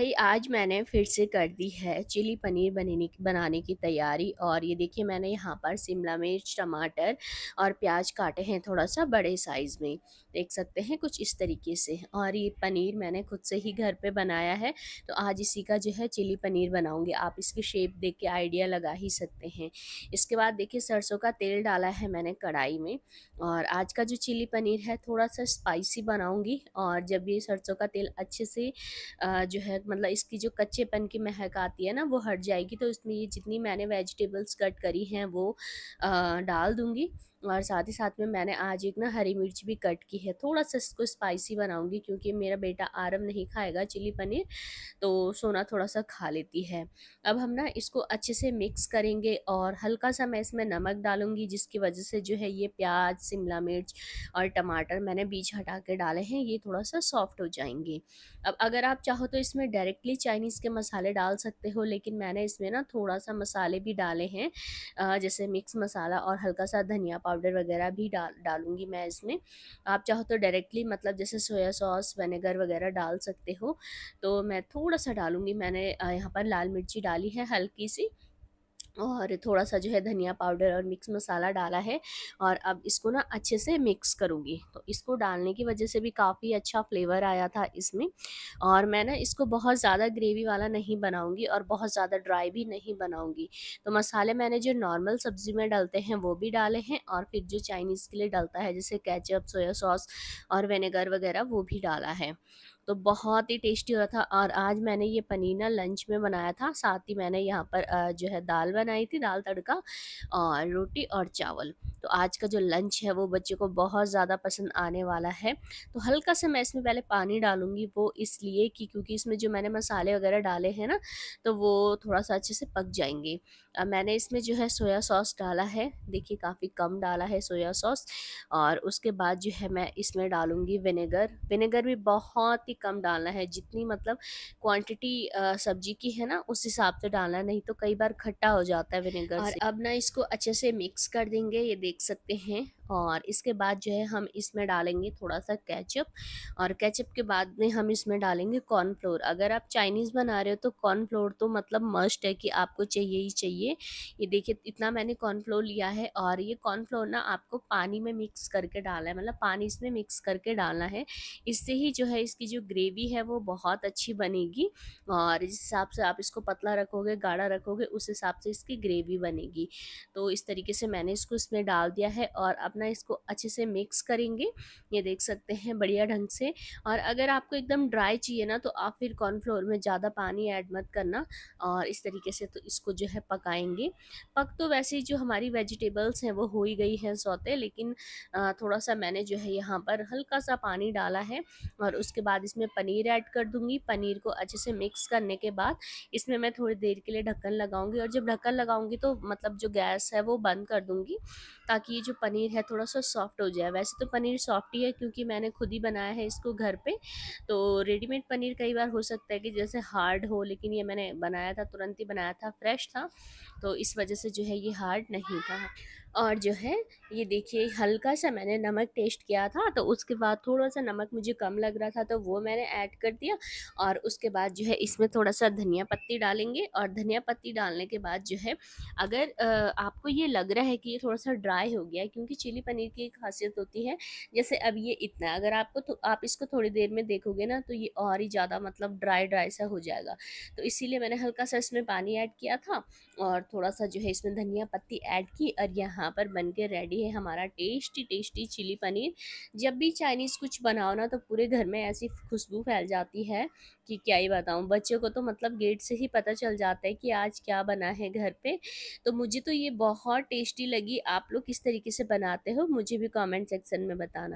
भाई आज मैंने फिर से कर दी है चिली पनीर बनने बनाने की तैयारी और ये देखिए मैंने यहाँ पर शिमला मिर्च टमाटर और प्याज काटे हैं थोड़ा सा बड़े साइज़ में देख सकते हैं कुछ इस तरीके से और ये पनीर मैंने खुद से ही घर पे बनाया है तो आज इसी का जो है चिली पनीर बनाऊँगे आप इसकी शेप देख के आइडिया लगा ही सकते हैं इसके बाद देखिए सरसों का तेल डाला है मैंने कढ़ाई में और आज का जो चिली पनीर है थोड़ा सा स्पाइसी बनाऊँगी और जब ये सरसों का तेल अच्छे से जो है मतलब इसकी जो कच्चेपन की महक आती है ना वो हट जाएगी तो इसमें ये जितनी मैंने वेजिटेबल्स कट करी हैं वो आ, डाल दूँगी और साथ ही साथ में मैंने आज एक ना हरी मिर्च भी कट की है थोड़ा सा इसको स्पाइसी बनाऊंगी क्योंकि मेरा बेटा आरम नहीं खाएगा चिली पनीर तो सोना थोड़ा सा खा लेती है अब हम ना इसको अच्छे से मिक्स करेंगे और हल्का सा मैं इसमें नमक डालूंगी जिसकी वजह से जो है ये प्याज शिमला मिर्च और टमाटर मैंने बीज हटा के डाले हैं ये थोड़ा सा सॉफ्ट हो जाएंगे अब अगर आप चाहो तो इसमें डायरेक्टली चाइनीज़ के मसाले डाल सकते हो लेकिन मैंने इसमें ना थोड़ा सा मसाले भी डाले हैं जैसे मिक्स मसाला और हल्का सा धनिया पाउडर वगैरह भी डाल डालूँगी मैं इसमें आप चाहो तो डायरेक्टली मतलब जैसे सोया सॉस वेनेगर वगैरह डाल सकते हो तो मैं थोड़ा सा डालूँगी मैंने यहाँ पर लाल मिर्ची डाली है हल्की सी और थोड़ा सा जो है धनिया पाउडर और मिक्स मसाला डाला है और अब इसको ना अच्छे से मिक्स करूँगी तो इसको डालने की वजह से भी काफ़ी अच्छा फ्लेवर आया था इसमें और मैं ना इसको बहुत ज़्यादा ग्रेवी वाला नहीं बनाऊँगी और बहुत ज़्यादा ड्राई भी नहीं बनाऊँगी तो मसाले मैंने जो नॉर्मल सब्ज़ी में डालते हैं वो भी डाले हैं और फिर जो चाइनीज़ के लिए डालता है जैसे कैचअप सोया सॉस और विनेगर वगैरह वो भी डाला है तो बहुत ही टेस्टी हो रहा था और आज मैंने ये पनीना लंच में बनाया था साथ ही मैंने यहाँ पर जो है दाल बनाई थी दाल तड़का और रोटी और चावल तो आज का जो लंच है वो बच्चे को बहुत ज़्यादा पसंद आने वाला है तो हल्का सा मैं इसमें पहले पानी डालूंगी वो इसलिए कि क्योंकि इसमें जो मैंने मसाले वगैरह डाले हैं ना तो वो थोड़ा सा अच्छे से पक जाएंगे मैंने इसमें जो है सोया सॉस डाला है देखिए काफ़ी कम डाला है सोया सॉस और उसके बाद जो है मैं इसमें डालूँगी विनेगर विनेगर भी बहुत ही कम डालना है जितनी मतलब क्वांटिटी सब्जी की है ना उस हिसाब से डालना है नहीं तो कई बार खट्टा हो जाता है विनेगर और अब ना इसको अच्छे से मिक्स कर देंगे ये देख सकते हैं और इसके बाद जो है हम इसमें डालेंगे थोड़ा सा कैचअप और कैचअप के बाद में हम इसमें डालेंगे कॉर्नफ्लोर अगर आप चाइनीज़ बना रहे हो तो कॉर्नफ्लोर तो मतलब मस्ट है कि आपको चाहिए ही चाहिए ये देखिए इतना मैंने कॉर्नफ्लोर लिया है और ये कॉर्नफ्लोर ना आपको पानी में मिक्स करके डालना है मतलब पानी इसमें मिक्स करके डालना है इससे ही जो है इसकी जो ग्रेवी है वो बहुत अच्छी बनेगी और जिस हिसाब से आप इसको पतला रखोगे गाढ़ा रखोगे उस हिसाब से इसकी ग्रेवी बनेगी तो इस तरीके से मैंने इसको इसमें डाल दिया है और अब अपना इसको अच्छे से मिक्स करेंगे ये देख सकते हैं बढ़िया ढंग से और अगर आपको एकदम ड्राई चाहिए ना तो आप फिर कॉर्नफ्लोर में ज़्यादा पानी ऐड मत करना और इस तरीके से तो इसको जो है पकाएंगे पक तो वैसे जो हमारी वेजिटेबल्स हैं वो हो ही गई हैं सौते लेकिन थोड़ा सा मैंने जो है यहाँ पर हल्का सा पानी डाला है और उसके बाद इसमें पनीर ऐड कर दूँगी पनीर को अच्छे से मिक्स करने के बाद इसमें मैं थोड़ी देर के लिए ढक्कन लगाऊंगी और जब ढक्कन लगाऊंगी तो मतलब जो गैस है वो बंद कर दूँगी ताकि ये जो पनीर है थोड़ा सा सॉफ्ट हो जाए वैसे तो पनीर सॉफ्ट ही है क्योंकि मैंने खुद ही बनाया है इसको घर पे तो रेडीमेड पनीर कई बार हो सकता है कि जैसे हार्ड हो लेकिन ये मैंने बनाया था तुरंत ही बनाया था फ्रेश था तो इस वजह से जो है ये हार्ड नहीं था और जो है ये देखिए हल्का सा मैंने नमक टेस्ट किया था तो उसके बाद थोड़ा सा नमक मुझे कम लग रहा था तो वो मैंने ऐड कर दिया और उसके बाद जो है इसमें थोड़ा सा धनिया पत्ती डालेंगे और धनिया पत्ती डालने के बाद जो है अगर आपको ये लग रहा है कि ये थोड़ा सा ड्राई हो गया क्योंकि चिली पनीर की खासियत होती है जैसे अब ये इतना अगर आपको तो आप इसको थोड़ी देर में देखोगे ना तो ये और ही ज़्यादा मतलब ड्राई ड्राई सा हो जाएगा तो इसीलिए मैंने हल्का सा इसमें पानी ऐड किया था और थोड़ा सा जो है इसमें धनिया पत्ती ऐड की और यहाँ यहाँ पर बन के रेडी है हमारा टेस्टी टेस्टी चिली पनीर जब भी चाइनीज़ कुछ बनाओ ना तो पूरे घर में ऐसी खुशबू फैल जाती है कि क्या ही बताऊँ बच्चों को तो मतलब गेट से ही पता चल जाता है कि आज क्या बना है घर पर तो मुझे तो ये बहुत टेस्टी लगी आप लोग किस तरीके से बनाते हो मुझे भी कॉमेंट सेक्शन में बताना